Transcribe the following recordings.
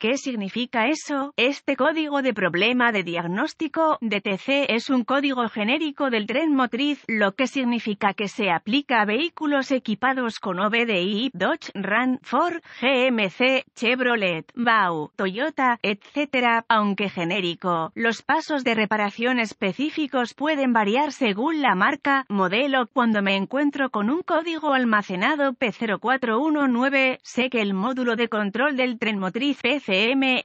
¿Qué significa eso? Este código de problema de diagnóstico DTC es un código genérico del tren motriz, lo que significa que se aplica a vehículos equipados con OBDI, Dodge, Ram, Ford, GMC, Chevrolet, VAU, Toyota, etc. Aunque genérico, los pasos de reparación específicos pueden variar según la marca, modelo. Cuando me encuentro con un código almacenado P0419, sé que el módulo de control del tren motriz PC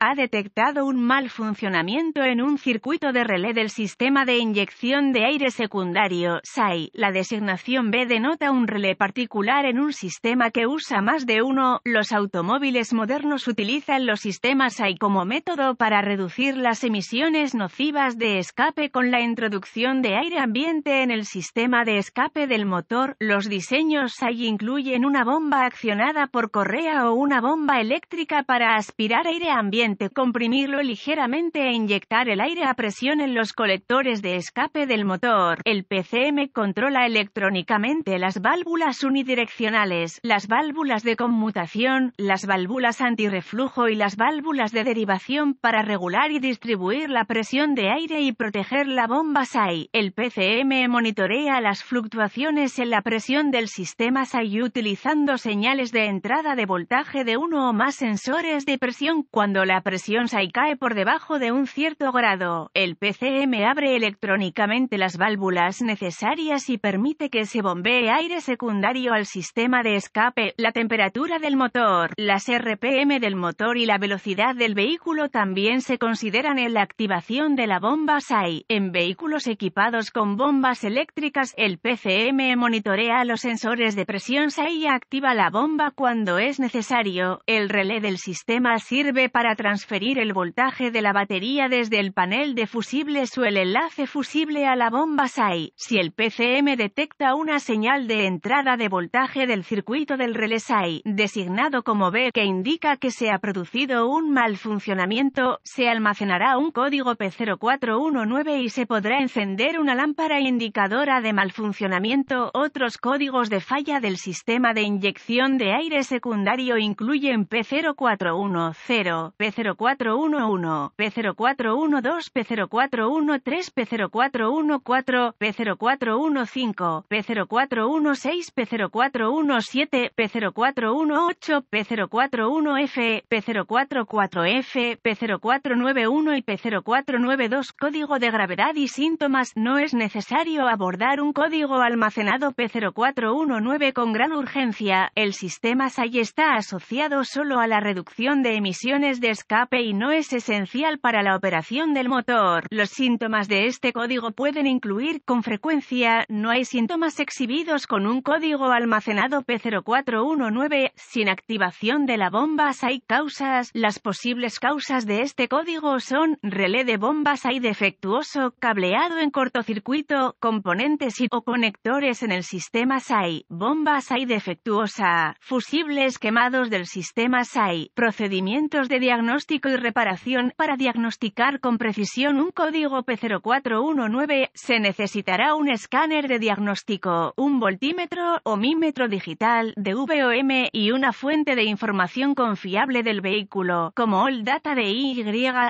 ha detectado un mal funcionamiento en un circuito de relé del sistema de inyección de aire secundario, SAI. La designación B denota un relé particular en un sistema que usa más de uno. Los automóviles modernos utilizan los sistemas SAI como método para reducir las emisiones nocivas de escape con la introducción de aire ambiente en el sistema de escape del motor. Los diseños SAI incluyen una bomba accionada por correa o una bomba eléctrica para aspirar aire ambiente, comprimirlo ligeramente e inyectar el aire a presión en los colectores de escape del motor. El PCM controla electrónicamente las válvulas unidireccionales, las válvulas de conmutación, las válvulas antirreflujo y las válvulas de derivación para regular y distribuir la presión de aire y proteger la bomba SAI. El PCM monitorea las fluctuaciones en la presión del sistema SAI utilizando señales de entrada de voltaje de uno o más sensores de presión cuando la presión SAI cae por debajo de un cierto grado, el PCM abre electrónicamente las válvulas necesarias y permite que se bombee aire secundario al sistema de escape. La temperatura del motor, las RPM del motor y la velocidad del vehículo también se consideran en la activación de la bomba SAI. En vehículos equipados con bombas eléctricas, el PCM monitorea los sensores de presión SAI y activa la bomba cuando es necesario. El relé del sistema sirve para transferir el voltaje de la batería desde el panel de fusibles o el enlace fusible a la bomba SAI. Si el PCM detecta una señal de entrada de voltaje del circuito del relé SAI, designado como B, que indica que se ha producido un mal funcionamiento, se almacenará un código P0419 y se podrá encender una lámpara indicadora de mal funcionamiento. Otros códigos de falla del sistema de inyección de aire secundario incluyen P0410 p P0411, P0412, P0413, P0414, P0415, P0416, P0417, P0418, P041F, P044F, P0491 y P0492 Código de gravedad y síntomas No es necesario abordar un código almacenado P0419 con gran urgencia, el sistema SAI está asociado solo a la reducción de emisiones de escape y no es esencial para la operación del motor. Los síntomas de este código pueden incluir, con frecuencia, no hay síntomas exhibidos con un código almacenado P0419 sin activación de la bomba hay causas. Las posibles causas de este código son relé de bomba hay defectuoso, cableado en cortocircuito, componentes y o conectores en el sistema SAI, bombas hay defectuosa, fusibles quemados del sistema SAI, procedimiento de diagnóstico y reparación. Para diagnosticar con precisión un código P0419 se necesitará un escáner de diagnóstico, un voltímetro o mímetro digital de VOM y una fuente de información confiable del vehículo, como All Data de Y.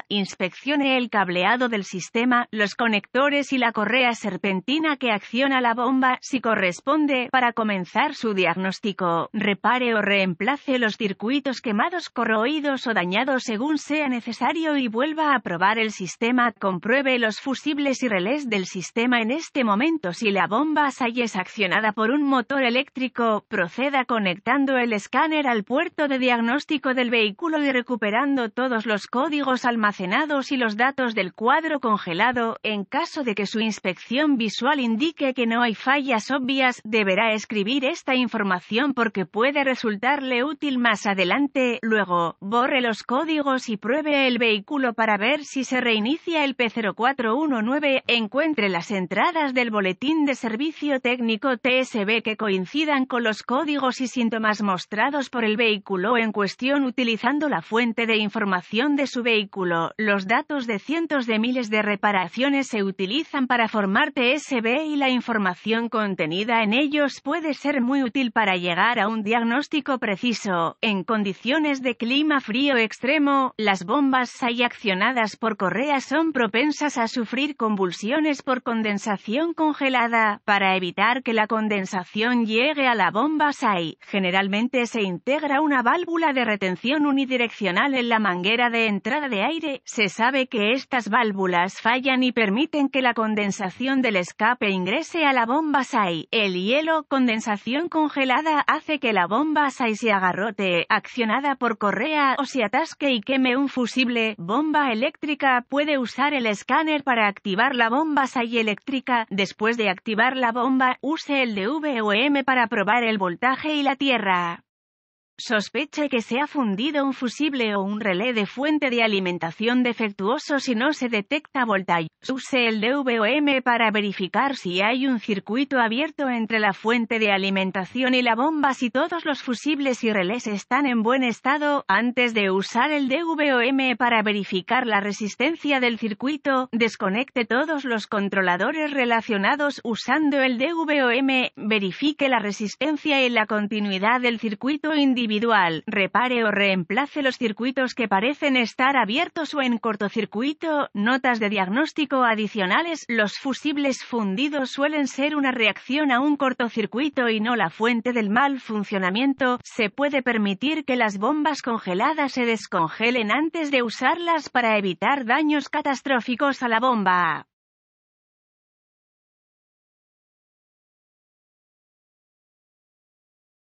Inspeccione el cableado del sistema, los conectores y la correa serpentina que acciona la bomba si corresponde para comenzar su diagnóstico. Repare o reemplace los circuitos quemados, corroídos o dañado según sea necesario y vuelva a probar el sistema, compruebe los fusibles y relés del sistema en este momento si la bomba SAI es accionada por un motor eléctrico, proceda conectando el escáner al puerto de diagnóstico del vehículo y recuperando todos los códigos almacenados y los datos del cuadro congelado, en caso de que su inspección visual indique que no hay fallas obvias, deberá escribir esta información porque puede resultarle útil más adelante, luego, borre los códigos y pruebe el vehículo para ver si se reinicia el P0419. Encuentre las entradas del boletín de servicio técnico TSB que coincidan con los códigos y síntomas mostrados por el vehículo en cuestión utilizando la fuente de información de su vehículo. Los datos de cientos de miles de reparaciones se utilizan para formar TSB y la información contenida en ellos puede ser muy útil para llegar a un diagnóstico preciso. En condiciones de clima frío extremo, las bombas SAI accionadas por correa son propensas a sufrir convulsiones por condensación congelada. Para evitar que la condensación llegue a la bomba SAI, generalmente se integra una válvula de retención unidireccional en la manguera de entrada de aire. Se sabe que estas válvulas fallan y permiten que la condensación del escape ingrese a la bomba SAI. El hielo, condensación congelada, hace que la bomba SAI se agarrote, accionada por correa o se atasque y queme un fusible, bomba eléctrica, puede usar el escáner para activar la bomba SAI eléctrica, después de activar la bomba, use el DVOM para probar el voltaje y la tierra. Sospeche que se ha fundido un fusible o un relé de fuente de alimentación defectuoso si no se detecta voltaje. Use el DVOM para verificar si hay un circuito abierto entre la fuente de alimentación y la bomba. Si todos los fusibles y relés están en buen estado, antes de usar el DVOM para verificar la resistencia del circuito, desconecte todos los controladores relacionados usando el DVOM, verifique la resistencia y la continuidad del circuito individual, repare o reemplace los circuitos que parecen estar abiertos o en cortocircuito, notas de diagnóstico adicionales, los fusibles fundidos suelen ser una reacción a un cortocircuito y no la fuente del mal funcionamiento, se puede permitir que las bombas congeladas se descongelen antes de usarlas para evitar daños catastróficos a la bomba.